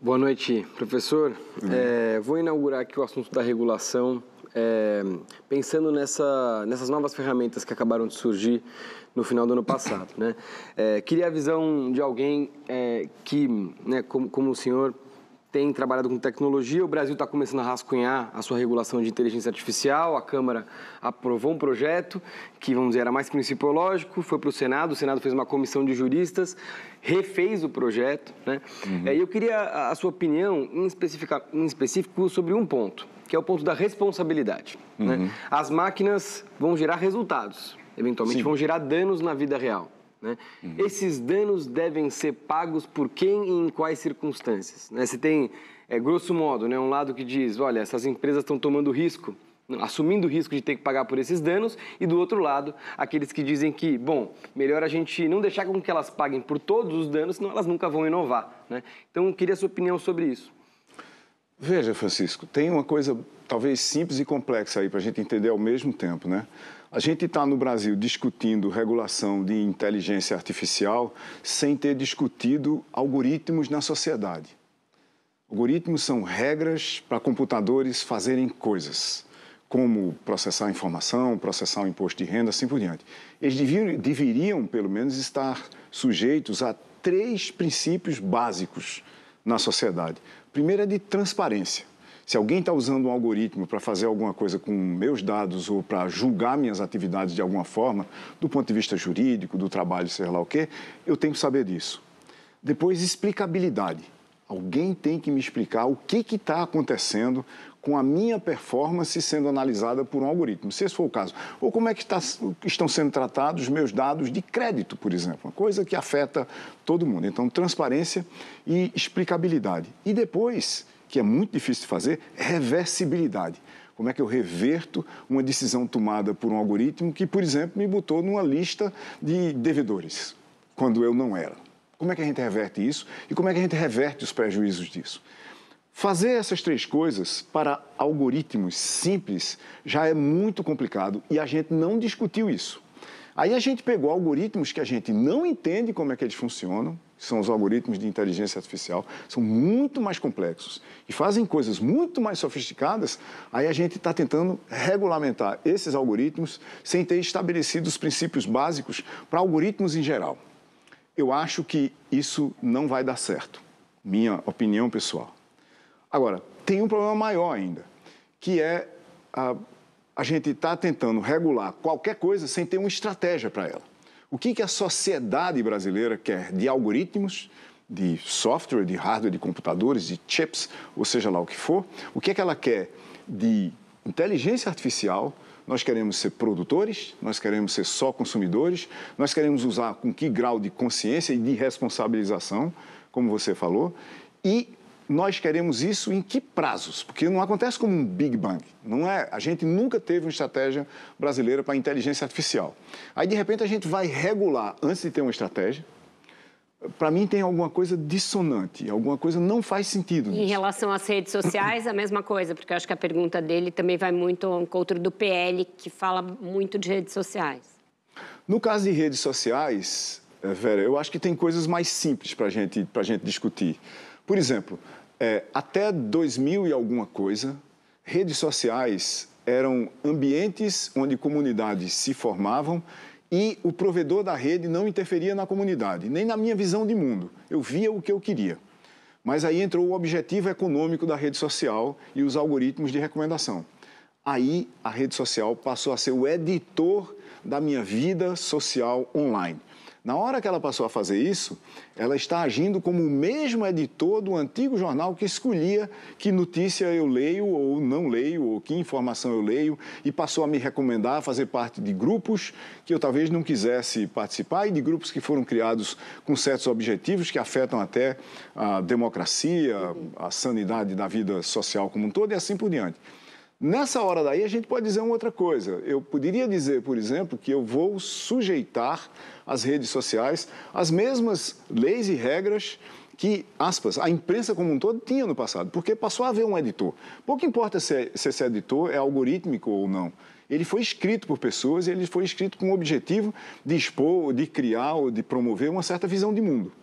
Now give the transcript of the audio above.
Boa noite, professor. Uhum. É, vou inaugurar aqui o assunto da regulação. É, pensando nessa, nessas novas ferramentas que acabaram de surgir no final do ano passado. Né? É, queria a visão de alguém é, que, né, como, como o senhor, tem trabalhado com tecnologia. O Brasil está começando a rascunhar a sua regulação de inteligência artificial. A Câmara aprovou um projeto que, vamos dizer, era mais principiológico, foi para o Senado. O Senado fez uma comissão de juristas, refez o projeto. Né? Uhum. É, eu queria a, sua opinião, em, em específico, sobre um ponto, que é o ponto da responsabilidade. Né? Uhum. Né? As máquinas vão gerar resultados, eventualmente Sim. vão gerar danos na vida real. Né? Uhum. Esses danos devem ser pagos por quem e em quais circunstâncias? Né? Você tem, é, grosso modo, né, um lado que diz, olha, essas empresas estão tomando risco, assumindo o risco de ter que pagar por esses danos, e do outro lado, aqueles que dizem que, bom, melhor a gente não deixar com que elas paguem por todos os danos, senão elas nunca vão inovar. Né? Então, queria a sua opinião sobre isso. Veja, Francisco, tem uma coisa talvez simples e complexa aí para a gente entender ao mesmo tempo, né? A gente está no Brasil discutindo regulação de inteligência artificial sem ter discutido algoritmos na sociedade. Algoritmos são regras para computadores fazerem coisas, como processar informação, processar o imposto de renda, assim por diante. Eles deveriam pelo menos, estar sujeitos a três princípios básicos na sociedade. Primeiro é de transparência. Se alguém está usando um algoritmo para fazer alguma coisa com meus dados ou para julgar minhas atividades de alguma forma, do ponto de vista jurídico, do trabalho, sei lá o quê, eu tenho que saber disso. Depois, explicabilidade. Alguém tem que me explicar o que está acontecendo com a minha performance sendo analisada por um algoritmo, se esse for o caso. Ou como é que tá estão sendo tratados meus dados de crédito, por exemplo, uma coisa que afeta todo mundo. Então, transparência e explicabilidade. E depois, que é muito difícil de fazer, reversibilidade. Como é que eu reverto uma decisão tomada por um algoritmo que, por exemplo, me botou numa lista de devedores, quando eu não era? Como é que a gente reverte isso e como é que a gente reverte os prejuízos disso? Fazer essas três coisas para algoritmos simples já é muito complicado e a gente não discutiu isso. Aí a gente pegou algoritmos que a gente não entende como é que eles funcionam, são os algoritmos de inteligência artificial, são muito mais complexos e fazem coisas muito mais sofisticadas, aí a gente está tentando regulamentar esses algoritmos sem ter estabelecido os princípios básicos para algoritmos em geral. Eu acho que isso não vai dar certo. Minha opinião pessoal. Agora, tem um problema maior ainda, que é a, a gente está tentando regular qualquer coisa sem ter uma estratégia para ela. O que, que a sociedade brasileira quer de algoritmos, de software, de hardware, de computadores, de chips, ou seja lá o que for? O que, é que ela quer de inteligência artificial, nós queremos ser produtores, nós queremos ser só consumidores, nós queremos usar com que grau de consciência e de responsabilização, como você falou, e nós queremos isso em que prazos? Porque não acontece como um Big Bang. Não é, a gente nunca teve uma estratégia brasileira para inteligência artificial. Aí de repente a gente vai regular antes de ter uma estratégia, para mim tem alguma coisa dissonante, alguma coisa não faz sentido. Nisso. Em relação às redes sociais, a mesma coisa, porque eu acho que a pergunta dele também vai muito ao encontro do PL, que fala muito de redes sociais. No caso de redes sociais, eh, Vera, eu acho que tem coisas mais simples para gente, a gente discutir. Por exemplo, é, até 2000 e alguma coisa, redes sociais eram ambientes onde comunidades se formavam e o provedor da rede não interferia na comunidade, nem na minha visão de mundo. Eu via o que eu queria. Mas aí entrou o objetivo econômico da rede social e os algoritmos de recomendação. Aí a rede social passou a ser o editor da minha vida social online. Na hora que ela passou a fazer isso, ela está agindo como o mesmo editor do antigo jornal que escolhia que notícia eu leio ou não leio, ou que informação eu leio, e passou a me recomendar a fazer parte de grupos que eu talvez não quisesse participar e de grupos que foram criados com certos objetivos que afetam até a democracia, a sanidade da vida social como um todo e assim por diante. Nessa hora daí, a gente pode dizer uma outra coisa. Eu poderia dizer, por exemplo, que eu vou sujeitar as redes sociais, as mesmas leis e regras que, aspas, a imprensa como um todo tinha no passado, porque passou a haver um editor. Pouco importa se, é, se esse é editor é algorítmico ou não. Ele foi escrito por pessoas e ele foi escrito com o objetivo de expor, de criar ou de promover uma certa visão de mundo.